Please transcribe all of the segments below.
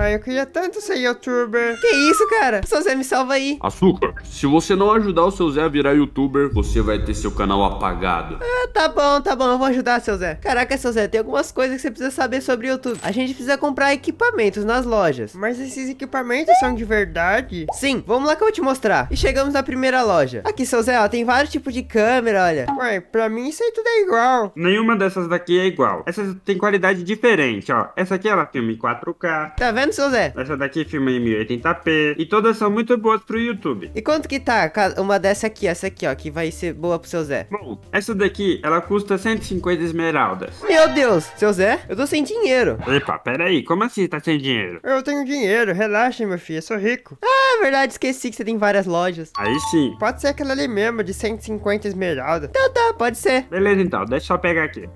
Ai, eu queria tanto ser youtuber. Que isso, cara? Seu Zé, me salva aí. Açúcar, se você não ajudar o seu Zé a virar youtuber, você vai ter seu canal apagado. Ah, tá bom, tá bom. Eu vou ajudar, seu Zé. Caraca, seu Zé, tem algumas coisas que você precisa saber sobre YouTube. A gente precisa comprar equipamentos nas lojas. Mas esses equipamentos são de verdade? Sim, vamos lá que eu vou te mostrar. E chegamos na primeira loja. Aqui, seu Zé, ó, tem vários tipos de câmera, olha. Ué, pra mim isso aí tudo é igual. Nenhuma dessas daqui é igual. Essas tem qualidade diferente, ó. Essa aqui, ela filme 4K. Tá vendo? seu Zé? Essa daqui filma em 1080p. E todas são muito boas pro YouTube. E quanto que tá uma dessa aqui, essa aqui, ó, que vai ser boa pro seu Zé? Bom, essa daqui, ela custa 150 esmeraldas. Meu Deus, seu Zé, eu tô sem dinheiro. Epa, peraí, como assim tá sem dinheiro? Eu tenho dinheiro, relaxa, meu filho, eu sou rico. Ah, verdade, esqueci que você tem várias lojas. Aí sim. Pode ser aquela ali mesmo, de 150 esmeraldas. Então tá, pode ser. Beleza então, deixa eu só pegar aqui.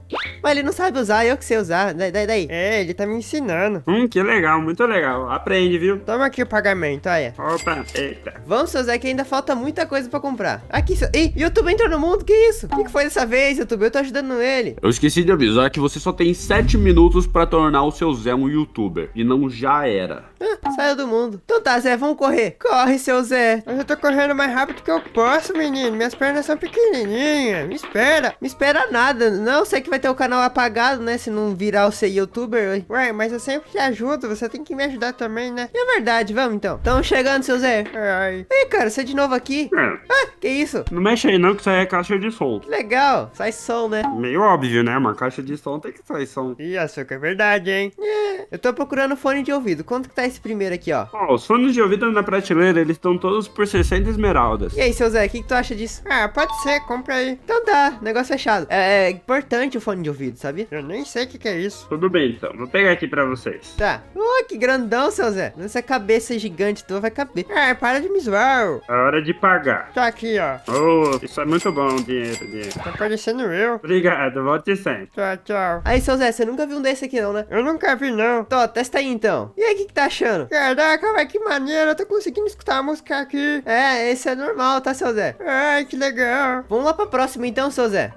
Mas ele não sabe usar, eu que sei usar. Daí, daí, daí. É, ele tá me ensinando. Hum, que legal, muito legal. Aprende, viu? Toma aqui o pagamento, olha. Opa, eita. Vamos, seu Zé, que ainda falta muita coisa pra comprar. Aqui, seu... Ih, YouTube entrou no mundo, que isso? O que, que foi dessa vez, YouTube? Eu tô ajudando ele. Eu esqueci de avisar que você só tem 7 minutos pra tornar o seu Zé um YouTuber. E não já era. Ah, Saiu do mundo. Então tá, Zé, vamos correr. Corre, seu Zé. Mas eu tô correndo mais rápido que eu posso, menino. Minhas pernas são pequenininhas. Me espera. Me espera nada. Não, sei que vai ter o canal apagado, né? Se não virar o ser youtuber. Ué, mas eu sempre te ajudo. Você tem que me ajudar também, né? É verdade, vamos então. Tão chegando, seu Zé. É, Ai. Ei, cara, você é de novo aqui? É. Ah, que isso? Não mexe aí não, que isso aí é caixa de som. Legal. Sai som, né? Meio óbvio, né? Uma caixa de som tem que sair som. Ih, açúcar, é verdade, hein? É. Eu tô procurando fone de ouvido. Quanto que tá esse primeiro aqui, ó? Ó, oh, os fones de ouvido na prateleira, eles estão todos por 60 esmeraldas. E aí, seu Zé, o que, que, tu acha disso? Ah, pode ser, compra aí. Então tá, negócio fechado. É, é importante o fone de ouvido, sabe? Eu nem sei o que, que, é isso. Tudo bem, então. Vou pegar aqui pra vocês. Tá. Oh, que grandão, seu Zé. Nessa cabeça gigante tua vai caber. Ah, para de me zoar. É hora de pagar. Tá aqui, ó. Oh, isso é muito bom, dinheiro, dinheiro. Tá parecendo eu. Obrigado, volte sempre. Tchau, tchau. Aí, seu Zé, você nunca viu um desse aqui não, né? Eu nunca vi, não. Tô, então, testa aí então. E aí, o que, que tá achando? Caraca, mas que maneiro, eu tô conseguindo escutar a música aqui. É, esse é normal, tá, seu Zé? Ai, que legal. Vamos lá pra próxima então, seu Zé.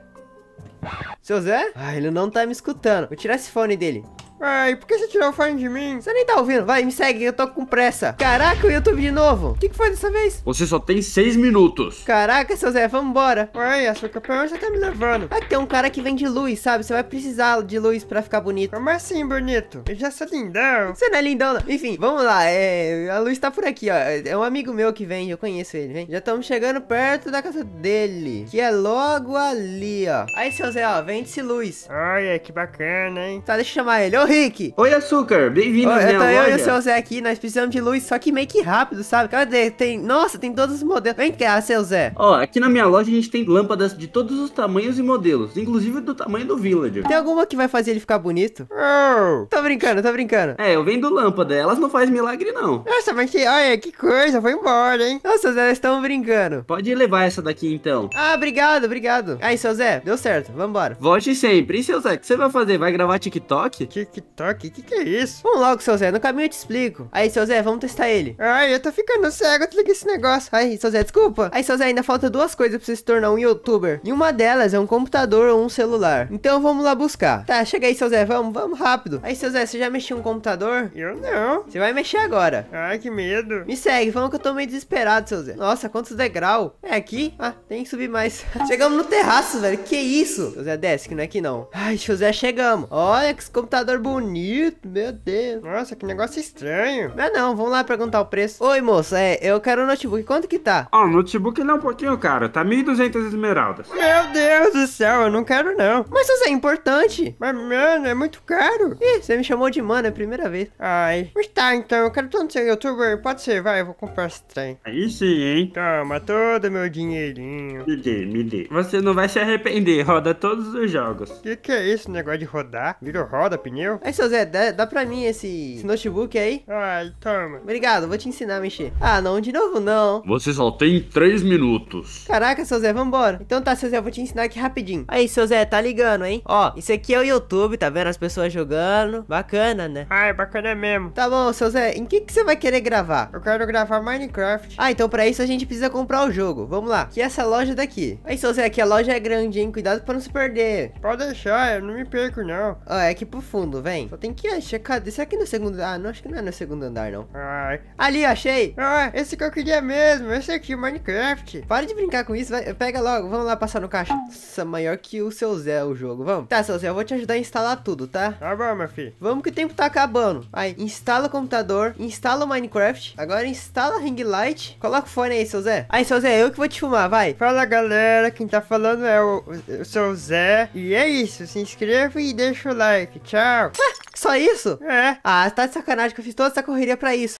Seu Zé? Ah, ele não tá me escutando. Vou tirar esse fone dele. Ai, por que você tirou o fone de mim? Você nem tá ouvindo. Vai, me segue, eu tô com pressa. Caraca, o YouTube de novo. O que, que foi dessa vez? Você só tem seis minutos. Caraca, seu Zé, vambora. Ai, a sua onde tá me levando? Aqui tem um cara que vende luz, sabe? Você vai precisar de luz pra ficar bonito. Como assim, bonito? Eu já sou lindão. Você não é lindão, não. Enfim, vamos lá. É, a luz tá por aqui, ó. É um amigo meu que vende, eu conheço ele, vem. Já estamos chegando perto da casa dele, que é logo ali, ó. Aí, seu Zé, ó, vende-se luz. Olha, que bacana, hein? Tá, deixa eu chamar ele. Ô, Rick! Oi, Açúcar, bem-vindo à minha loja. Eu e o seu Zé aqui, nós precisamos de luz, só que meio que rápido, sabe? Cadê? Tem... Nossa, tem todos os modelos. Vem cá, seu Zé. Ó, aqui na minha loja a gente tem lâmpadas de todos os tamanhos e modelos, inclusive do tamanho do Villager. Tem alguma que vai fazer ele ficar bonito? Oh. Tô brincando, tô brincando. É, eu vendo lâmpada, elas não fazem milagre não. Nossa, mas que... Olha, que coisa, foi embora, hein? Nossa, Zé, elas estão brincando. Pode levar essa daqui então. Ah, obrigado, obrigado. Aí, seu Zé, deu certo, vambora. Volte sempre. E seu Zé, o que você vai fazer? Vai gravar TikTok? TikTok? TikTok? Que que é isso? Vamos logo, seu Zé. No caminho eu te explico. Aí, seu Zé, vamos testar ele. Ai, eu tô ficando cego. Eu liguei esse negócio. Ai, seu Zé, desculpa. Aí, seu Zé, ainda falta duas coisas pra você se tornar um youtuber. E uma delas é um computador ou um celular. Então, vamos lá buscar. Tá, chega aí, seu Zé. Vamos, vamos rápido. Aí, seu Zé, você já mexeu um computador? Eu não. Você vai mexer agora. Ai, que medo. Me segue. Vamos que eu tô meio desesperado, seu Zé. Nossa, quantos degrau? É aqui? Ah, tem que subir mais. Chegamos no terraço, velho. Que isso? Seu Zé, desce, que não é aqui não. Ai, seu Zé, chegamos. Olha que esse computador bonito, meu Deus. Nossa, que negócio estranho. Mas não, vamos lá perguntar o preço. Oi, moça, é, eu quero o um notebook. Quanto que tá? Ó, oh, ah, o notebook ele é um pouquinho caro, tá 1.200 esmeraldas. Meu Deus do céu, eu não quero não. Mas isso é importante. Mas, mano, é muito caro. Ih, você me chamou de mano, é a primeira vez. Ai. Mas tá, então, eu quero tanto ser youtuber. Pode ser, vai, eu vou comprar esse trem. Aí sim, hein? Toma todo meu dinheirinho. Me dê, me dê. Você não vai se arrepender, roda todos os jogos. Que que é isso, negócio de rodar? Virou roda, pneu? Aí, seu Zé, dá, dá pra mim esse, esse notebook aí? Ai, toma. Obrigado, vou te ensinar a mexer. Ah, não, de novo não. Você só tem três minutos. Caraca, seu Zé, vambora. Então tá, seu Zé, eu vou te ensinar aqui rapidinho. Aí, seu Zé, tá ligando, hein? Ó, isso aqui é o YouTube, tá vendo as pessoas jogando? Bacana, né? Ai, bacana mesmo. Tá bom, seu Zé, em que que você vai querer gravar? Eu quero gravar Minecraft. Ah, então pra isso a gente precisa comprar o jogo. Vamos lá, que é essa loja daqui. Aí, seu Zé, aqui a loja é grande, hein? Cuidado pra não se perder. Pode deixar, eu não me perco, não. Ó, é aqui pro fundo, velho vem? Só tem que achar. Cadê? Será que no segundo. Ah, não, acho que não é no segundo andar, não. Ai. Ali, achei. esse que eu queria mesmo. Esse aqui, o Minecraft. Para de brincar com isso. Vai. Pega logo. Vamos lá passar no caixa. Nossa, maior que o seu Zé o jogo. Vamos. Tá, seu Zé, eu vou te ajudar a instalar tudo, tá? Tá bom, meu filho. Vamos que o tempo tá acabando. Aí, instala o computador. Instala o Minecraft. Agora instala a Ring Light. Coloca o fone aí, seu Zé. Aí, seu Zé, eu que vou te fumar. vai. Fala, galera. Quem tá falando é o, o, o seu Zé. E é isso. Se inscreva e deixa o like. Tchau. Só isso? É. Ah, tá de sacanagem que eu fiz toda essa correria pra isso.